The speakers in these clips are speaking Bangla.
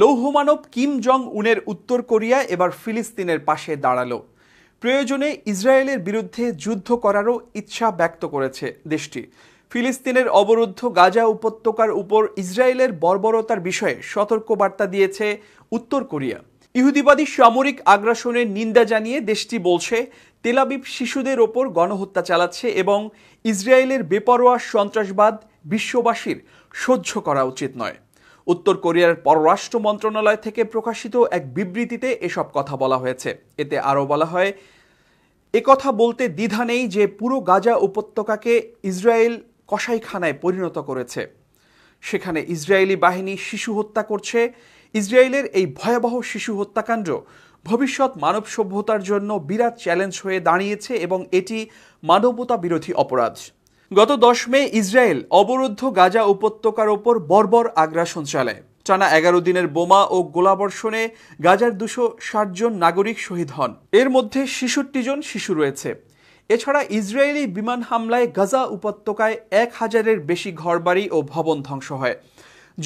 লৌহমানব কিম জং উনের উত্তর কোরিয়া এবার ফিলিস্তিনের পাশে দাঁড়ালো প্রয়োজনে ইসরায়েলের বিরুদ্ধে যুদ্ধ করারও ইচ্ছা ব্যক্ত করেছে দেশটি ফিলিস্তিনের অবরুদ্ধ গাজা উপত্যকার উপর ইসরায়েলের বর্বরতার বিষয়ে সতর্কবার্তা দিয়েছে উত্তর কোরিয়া ইহুদিবাদী সামরিক আগ্রাসনের নিন্দা জানিয়ে দেশটি বলছে তেলাবিব শিশুদের ওপর গণহত্যা চালাচ্ছে এবং ইসরায়েলের বেপরোয়া সন্ত্রাসবাদ বিশ্ববাসীর সহ্য করা উচিত নয় উত্তর কোরিয়ার পররাষ্ট্র মন্ত্রণালয় থেকে প্রকাশিত এক বিবৃতিতে এসব কথা বলা হয়েছে এতে আরও বলা হয় কথা বলতে দ্বিধা নেই যে পুরো গাজা উপত্যকাকে ইসরায়েল কসাইখানায় পরিণত করেছে সেখানে ইসরায়েলি বাহিনী শিশু হত্যা করছে ইসরায়েলের এই ভয়াবহ শিশু হত্যাকাণ্ড ভবিষ্যৎ মানব সভ্যতার জন্য বিরাট চ্যালেঞ্জ হয়ে দাঁড়িয়েছে এবং এটি মানবতা বিরোধী অপরাধ গত দশ মে ইসরায়েল অবরুদ্ধ গাজা উপত্যকার ওপর বর্বর আগ্রাসন চালায় টানা এগারো দিনের বোমা ও গোলাবর্ষণে গাজার দুশো ষাট জন নাগরিক শহীদ হন এর মধ্যে ছেষট্টি জন শিশু রয়েছে এছাড়া ইসরায়েলি বিমান হামলায় গাজা উপত্যকায় এক হাজারের বেশি ঘরবাড়ি ও ভবন ধ্বংস হয়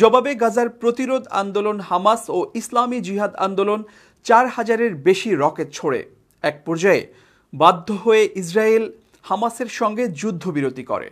জবাবে গাজার প্রতিরোধ আন্দোলন হামাস ও ইসলামী জিহাদ আন্দোলন চার হাজারের বেশি রকেট ছোড়ে এক পর্যায়ে বাধ্য হয়ে ইসরায়েল হামাসের সঙ্গে যুদ্ধবিরতি করে